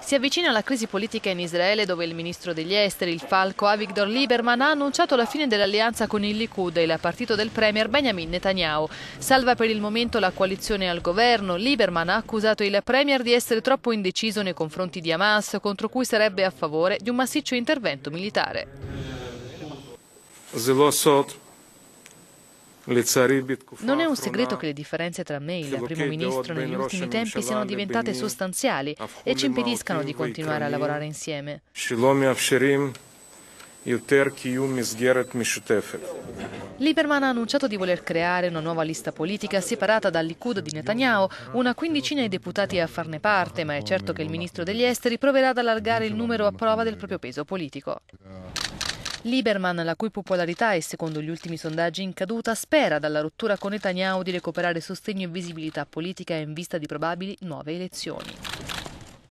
Si avvicina la crisi politica in Israele dove il ministro degli esteri, il falco Avigdor Lieberman, ha annunciato la fine dell'alleanza con il Likud e il partito del premier Benjamin Netanyahu. Salva per il momento la coalizione al governo, Lieberman ha accusato il premier di essere troppo indeciso nei confronti di Hamas, contro cui sarebbe a favore di un massiccio intervento militare. Non è un segreto che le differenze tra me e il primo ministro negli ultimi tempi siano diventate sostanziali e ci impediscano di continuare a lavorare insieme. Lieberman ha annunciato di voler creare una nuova lista politica separata dal Likud di Netanyahu, una quindicina di deputati a farne parte, ma è certo che il ministro degli esteri proverà ad allargare il numero a prova del proprio peso politico. Lieberman, la cui popolarità è secondo gli ultimi sondaggi in caduta, spera dalla rottura con Netanyahu di recuperare sostegno e visibilità politica in vista di probabili nuove elezioni.